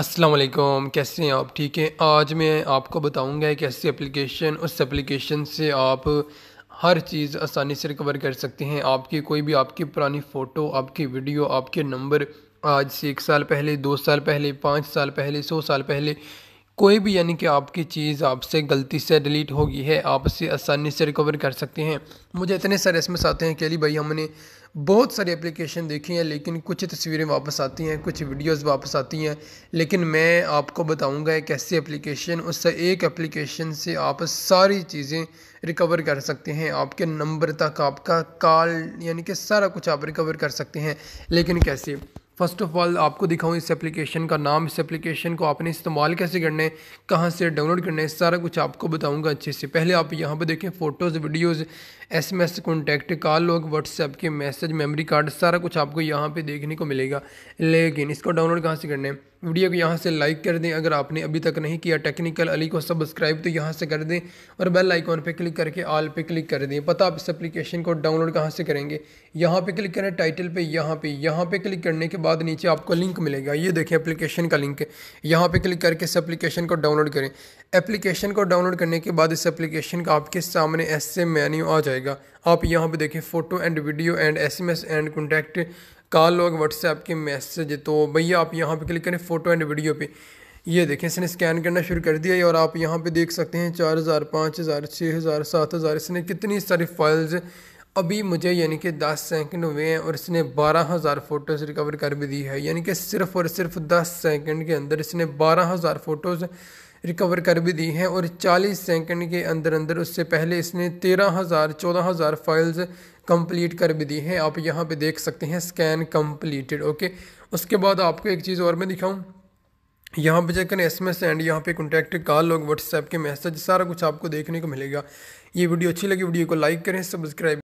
अस्सलाम वालेकुम कैसे हैं आप ठीक हैं आज मैं आपको बताऊंगा एक ऐसी एप्लीकेशन उस एप्लीकेशन से आप हर चीज़ आसानी से रिकवर कर सकते हैं आपकी कोई भी आपकी पुरानी फ़ोटो आपकी वीडियो आपके नंबर आज से एक साल पहले दो साल पहले पाँच साल पहले सौ साल पहले कोई भी यानी कि आपकी चीज़ आपसे गलती से डिलीट हो गई है आप उसे आसानी से रिकवर कर सकते हैं मुझे इतने सारे इसमें आते हैं कि अली भाई हमने बहुत सारी एप्लीकेशन देखी हैं लेकिन कुछ तस्वीरें वापस आती हैं कुछ वीडियोस वापस आती हैं लेकिन मैं आपको बताऊंगा एक ऐसी एप्लीकेशन उस एक एप्लीकेशन से आप सारी चीज़ें रिकवर कर सकते हैं आपके नंबर तक आपका कॉल यानी कि सारा कुछ आप रिकवर कर सकते हैं लेकिन कैसे फ़र्स्ट ऑफ़ ऑल आपको दिखाऊँ इस एप्लीकेशन का नाम इस एप्लीकेशन को आपने इस्तेमाल कैसे करना है कहाँ से डाउनलोड करना है सारा कुछ आपको बताऊँगा अच्छे से पहले आप यहाँ पर देखें photos videos S M S contact call logs WhatsApp के मैसेज मेमोरी कार्ड सारा कुछ आपको यहाँ पर देखने को मिलेगा लेकिन इसको डाउनलोड कहाँ से करना है वीडियो को यहाँ से लाइक कर दें अगर आपने अभी तक नहीं किया टेक्निकल अली को सब्सक्राइब तो यहाँ से कर दें और बेल आइकॉन पे क्लिक करके आल पे क्लिक कर दें पता आप इस एप्लीकेशन को डाउनलोड कहाँ से करेंगे यहाँ पे क्लिक करें टाइटल पे यहाँ पे यहाँ पे क्लिक करने के बाद नीचे आपको लिंक मिलेगा ये देखें एप्लीकेशन का लिंक यहाँ पर क्लिक करके इस एप्लीकेशन को डाउनलोड करें एप्लीकेशन को डाउनलोड करने के बाद इस एप्लीकेशन का आपके सामने ऐसे मेन्यू आ जाएगा आप यहाँ पर देखें photo and video and S and contact call logs WhatsApp के मैसेज तो भैया आप यहाँ पे क्लिक करें फ़ोटो एंड वीडियो पे ये देखें इसने स्कैन करना शुरू कर दिया है और आप यहाँ पे देख सकते हैं चार हज़ार पाँच हज़ार छः हज़ार सात हज़ार इसने कितनी सारी फाइल्स अभी मुझे यानी कि दस सेकंड हुए हैं और इसने बारह हज़ार फ़ोटोज़ रिकवर कर भी दी है यानी कि सिर्फ़ और सिर्फ दस सेकंड के अंदर इसने बारह हज़ार फ़ोटोज़ रिकवर कर भी दी हैं और 40 सेकंड के अंदर अंदर उससे पहले इसने 13,000 14,000 फाइल्स कंप्लीट कर भी दी हैं आप यहाँ पे देख सकते हैं स्कैन कंप्लीटेड ओके उसके बाद आपको एक चीज़ और मैं दिखाऊँ यहाँ पे जाकर एस एम एस एंड यहाँ पे कॉन्टैक्ट कॉल लोग व्हाट्सएप के मैसेज सारा कुछ आपको देखने को मिलेगा ये वीडियो अच्छी लगी वीडियो को लाइक करें सब्सक्राइब